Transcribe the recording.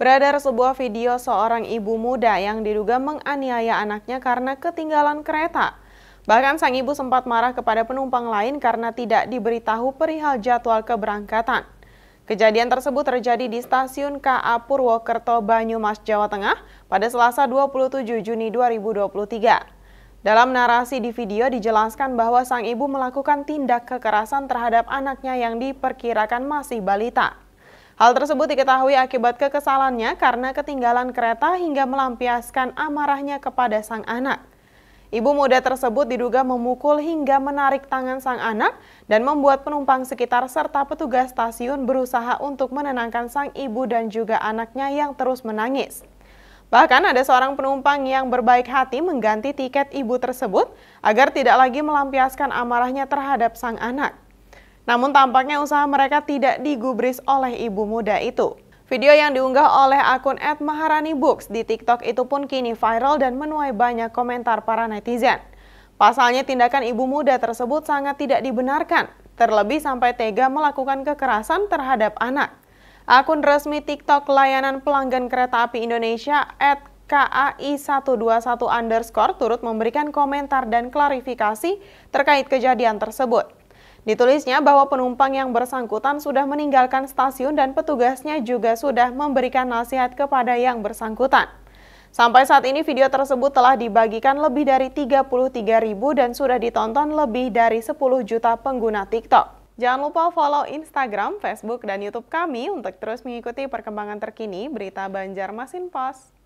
Beredar sebuah video seorang ibu muda yang diduga menganiaya anaknya karena ketinggalan kereta. Bahkan sang ibu sempat marah kepada penumpang lain karena tidak diberitahu perihal jadwal keberangkatan. Kejadian tersebut terjadi di stasiun KA Purwokerto, Banyumas, Jawa Tengah pada Selasa 27 Juni 2023. Dalam narasi di video dijelaskan bahwa sang ibu melakukan tindak kekerasan terhadap anaknya yang diperkirakan masih balita. Hal tersebut diketahui akibat kekesalannya karena ketinggalan kereta hingga melampiaskan amarahnya kepada sang anak. Ibu muda tersebut diduga memukul hingga menarik tangan sang anak dan membuat penumpang sekitar serta petugas stasiun berusaha untuk menenangkan sang ibu dan juga anaknya yang terus menangis. Bahkan ada seorang penumpang yang berbaik hati mengganti tiket ibu tersebut agar tidak lagi melampiaskan amarahnya terhadap sang anak. Namun tampaknya usaha mereka tidak digubris oleh ibu muda itu. Video yang diunggah oleh akun @maharanibooks di TikTok itu pun kini viral dan menuai banyak komentar para netizen. Pasalnya tindakan ibu muda tersebut sangat tidak dibenarkan, terlebih sampai tega melakukan kekerasan terhadap anak. Akun resmi TikTok layanan pelanggan kereta api Indonesia @kai121_ underscore turut memberikan komentar dan klarifikasi terkait kejadian tersebut. Ditulisnya bahwa penumpang yang bersangkutan sudah meninggalkan stasiun dan petugasnya juga sudah memberikan nasihat kepada yang bersangkutan. Sampai saat ini video tersebut telah dibagikan lebih dari 33 ribu dan sudah ditonton lebih dari 10 juta pengguna TikTok. Jangan lupa follow Instagram, Facebook, dan Youtube kami untuk terus mengikuti perkembangan terkini berita Banjarmasin Pos.